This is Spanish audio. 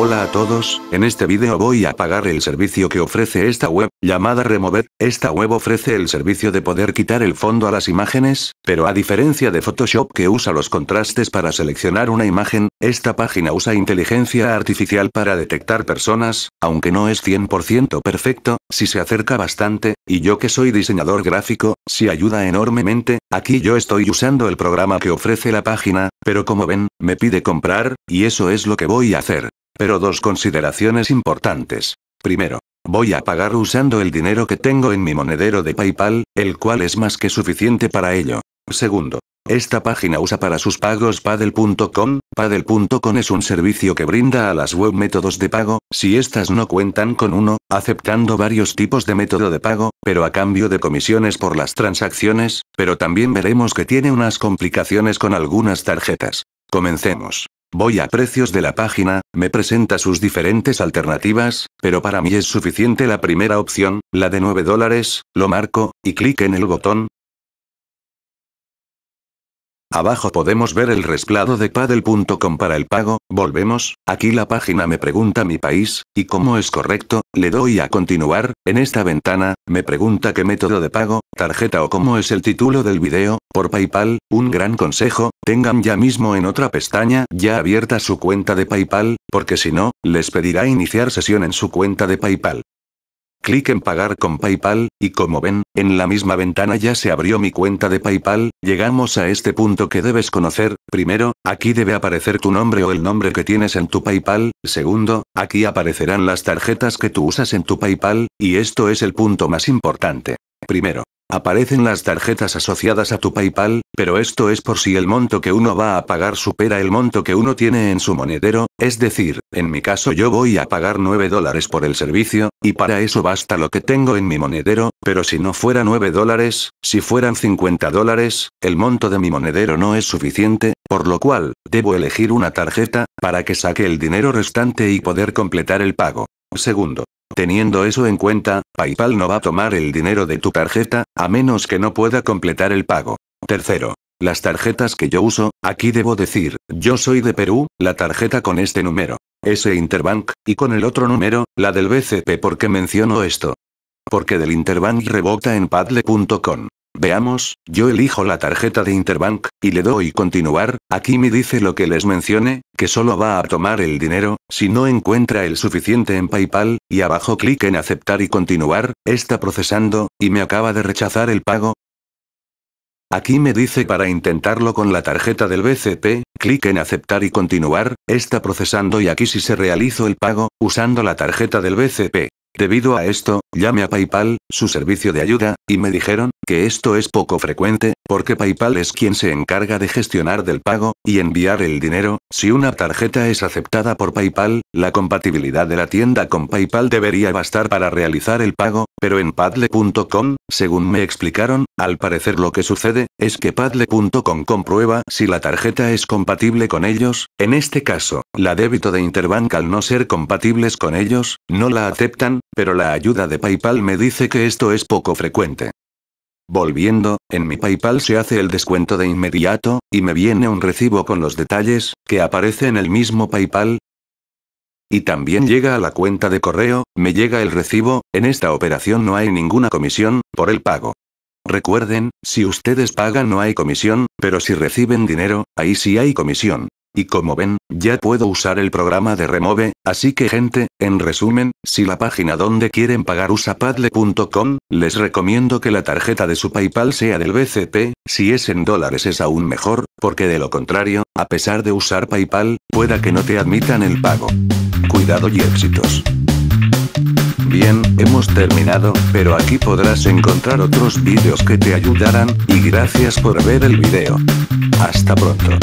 Hola a todos, en este video voy a pagar el servicio que ofrece esta web, llamada Remover. Esta web ofrece el servicio de poder quitar el fondo a las imágenes, pero a diferencia de Photoshop que usa los contrastes para seleccionar una imagen, esta página usa inteligencia artificial para detectar personas, aunque no es 100% perfecto, si se acerca bastante, y yo que soy diseñador gráfico, si ayuda enormemente, aquí yo estoy usando el programa que ofrece la página, pero como ven, me pide comprar, y eso es lo que voy a hacer. Pero dos consideraciones importantes. Primero, voy a pagar usando el dinero que tengo en mi monedero de PayPal, el cual es más que suficiente para ello. Segundo, esta página usa para sus pagos Padel.com. Padel.com es un servicio que brinda a las web métodos de pago, si estas no cuentan con uno, aceptando varios tipos de método de pago, pero a cambio de comisiones por las transacciones, pero también veremos que tiene unas complicaciones con algunas tarjetas. Comencemos. Voy a precios de la página, me presenta sus diferentes alternativas, pero para mí es suficiente la primera opción, la de 9 dólares, lo marco, y clic en el botón, Abajo podemos ver el resplado de Padel.com para el pago, volvemos, aquí la página me pregunta mi país, y como es correcto, le doy a continuar, en esta ventana, me pregunta qué método de pago, tarjeta o cómo es el título del video, por Paypal, un gran consejo, tengan ya mismo en otra pestaña ya abierta su cuenta de Paypal, porque si no, les pedirá iniciar sesión en su cuenta de Paypal. Clic en pagar con PayPal, y como ven, en la misma ventana ya se abrió mi cuenta de PayPal, llegamos a este punto que debes conocer, primero, aquí debe aparecer tu nombre o el nombre que tienes en tu PayPal, segundo, aquí aparecerán las tarjetas que tú usas en tu PayPal, y esto es el punto más importante. Primero, Aparecen las tarjetas asociadas a tu PayPal, pero esto es por si el monto que uno va a pagar supera el monto que uno tiene en su monedero, es decir, en mi caso yo voy a pagar 9 dólares por el servicio, y para eso basta lo que tengo en mi monedero, pero si no fuera 9 dólares, si fueran 50 dólares, el monto de mi monedero no es suficiente, por lo cual, debo elegir una tarjeta, para que saque el dinero restante y poder completar el pago. Segundo, Teniendo eso en cuenta, PayPal no va a tomar el dinero de tu tarjeta, a menos que no pueda completar el pago. Tercero. Las tarjetas que yo uso, aquí debo decir, yo soy de Perú, la tarjeta con este número, ese Interbank, y con el otro número, la del BCP. ¿Por qué menciono esto? Porque del Interbank rebota en padle.com. Veamos, yo elijo la tarjeta de Interbank, y le doy continuar, aquí me dice lo que les mencione, que solo va a tomar el dinero, si no encuentra el suficiente en PayPal, y abajo clic en aceptar y continuar, está procesando, y me acaba de rechazar el pago. Aquí me dice para intentarlo con la tarjeta del BCP, clic en aceptar y continuar, está procesando y aquí si se realizó el pago, usando la tarjeta del BCP. Debido a esto, llame a PayPal, su servicio de ayuda, y me dijeron, que esto es poco frecuente, porque PayPal es quien se encarga de gestionar del pago, y enviar el dinero, si una tarjeta es aceptada por PayPal, la compatibilidad de la tienda con PayPal debería bastar para realizar el pago, pero en Padle.com, según me explicaron, al parecer lo que sucede, es que Padle.com comprueba si la tarjeta es compatible con ellos, en este caso, la débito de Interbank al no ser compatibles con ellos, no la aceptan, pero la ayuda de PayPal me dice que esto es poco frecuente. Volviendo, en mi PayPal se hace el descuento de inmediato, y me viene un recibo con los detalles, que aparece en el mismo PayPal. Y también llega a la cuenta de correo, me llega el recibo, en esta operación no hay ninguna comisión, por el pago. Recuerden, si ustedes pagan no hay comisión, pero si reciben dinero, ahí sí hay comisión. Y como ven, ya puedo usar el programa de Remove, así que gente, en resumen, si la página donde quieren pagar usa padle.com, les recomiendo que la tarjeta de su PayPal sea del BCP, si es en dólares es aún mejor, porque de lo contrario, a pesar de usar PayPal, pueda que no te admitan el pago. Cuidado y éxitos. Bien, hemos terminado, pero aquí podrás encontrar otros vídeos que te ayudarán, y gracias por ver el video. Hasta pronto.